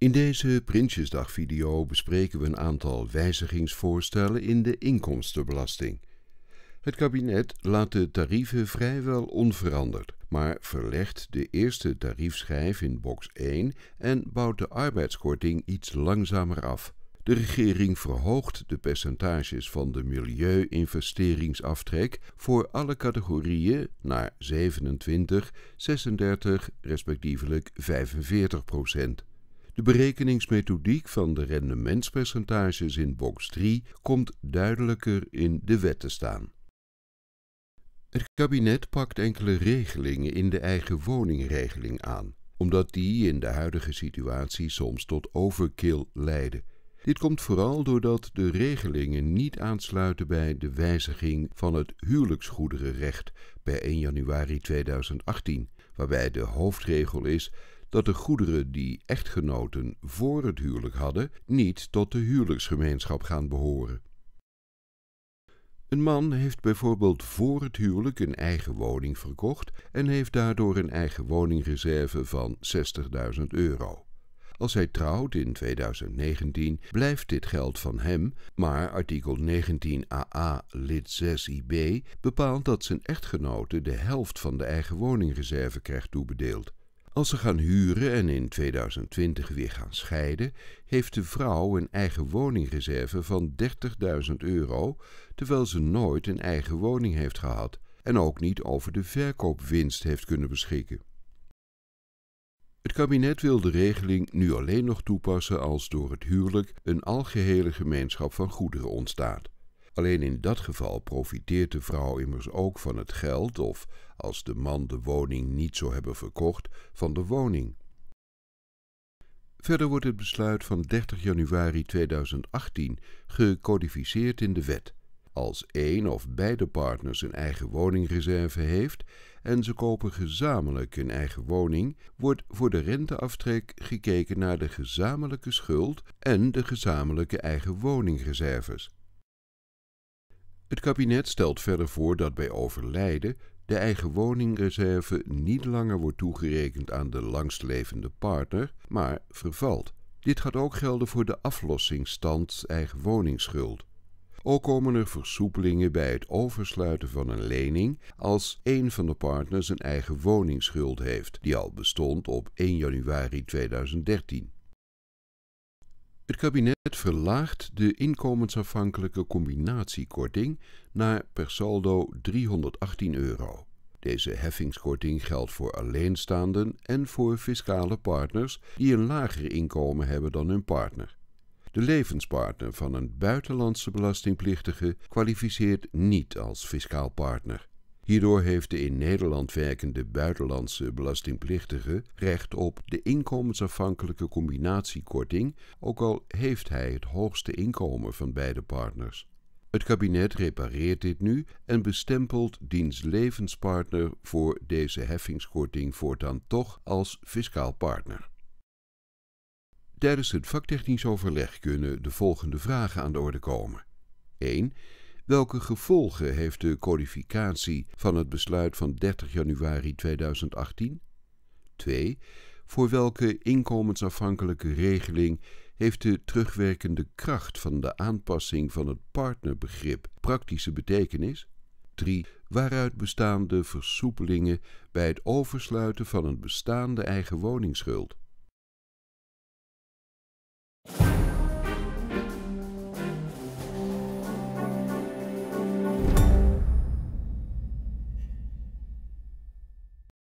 In deze Prinsjesdag-video bespreken we een aantal wijzigingsvoorstellen in de inkomstenbelasting. Het kabinet laat de tarieven vrijwel onveranderd, maar verlegt de eerste tariefschijf in box 1 en bouwt de arbeidskorting iets langzamer af. De regering verhoogt de percentages van de milieu-investeringsaftrek voor alle categorieën naar 27, 36 respectievelijk 45 procent. De berekeningsmethodiek van de rendementspercentages in box 3 komt duidelijker in de wet te staan. Het kabinet pakt enkele regelingen in de eigen woningregeling aan, omdat die in de huidige situatie soms tot overkill leiden. Dit komt vooral doordat de regelingen niet aansluiten bij de wijziging van het huwelijksgoederenrecht per 1 januari 2018, waarbij de hoofdregel is dat de goederen die echtgenoten voor het huwelijk hadden niet tot de huwelijksgemeenschap gaan behoren. Een man heeft bijvoorbeeld voor het huwelijk een eigen woning verkocht en heeft daardoor een eigen woningreserve van 60.000 euro. Als hij trouwt in 2019, blijft dit geld van hem, maar artikel 19aa lid 6ib bepaalt dat zijn echtgenote de helft van de eigen woningreserve krijgt toebedeeld. Als ze gaan huren en in 2020 weer gaan scheiden, heeft de vrouw een eigen woningreserve van 30.000 euro, terwijl ze nooit een eigen woning heeft gehad en ook niet over de verkoopwinst heeft kunnen beschikken. Het kabinet wil de regeling nu alleen nog toepassen als door het huwelijk een algehele gemeenschap van goederen ontstaat. Alleen in dat geval profiteert de vrouw immers ook van het geld of, als de man de woning niet zou hebben verkocht, van de woning. Verder wordt het besluit van 30 januari 2018 gecodificeerd in de wet. Als één of beide partners een eigen woningreserve heeft en ze kopen gezamenlijk een eigen woning, wordt voor de renteaftrek gekeken naar de gezamenlijke schuld en de gezamenlijke eigen woningreserves. Het kabinet stelt verder voor dat bij overlijden de eigen woningreserve niet langer wordt toegerekend aan de langstlevende partner, maar vervalt. Dit gaat ook gelden voor de aflossingsstand eigen woningschuld. Ook komen er versoepelingen bij het oversluiten van een lening als een van de partners een eigen woningsschuld heeft, die al bestond op 1 januari 2013. Het kabinet verlaagt de inkomensafhankelijke combinatiekorting naar per saldo 318 euro. Deze heffingskorting geldt voor alleenstaanden en voor fiscale partners die een lager inkomen hebben dan hun partner. De levenspartner van een buitenlandse belastingplichtige kwalificeert niet als fiscaal partner. Hierdoor heeft de in Nederland werkende buitenlandse belastingplichtige recht op de inkomensafhankelijke combinatiekorting, ook al heeft hij het hoogste inkomen van beide partners. Het kabinet repareert dit nu en bestempelt diens levenspartner voor deze heffingskorting voortaan toch als fiscaal partner. Tijdens het vaktechnisch overleg kunnen de volgende vragen aan de orde komen. 1. Welke gevolgen heeft de codificatie van het besluit van 30 januari 2018? 2. Voor welke inkomensafhankelijke regeling heeft de terugwerkende kracht van de aanpassing van het partnerbegrip praktische betekenis? 3. Waaruit bestaan de versoepelingen bij het oversluiten van een bestaande eigen woningsschuld?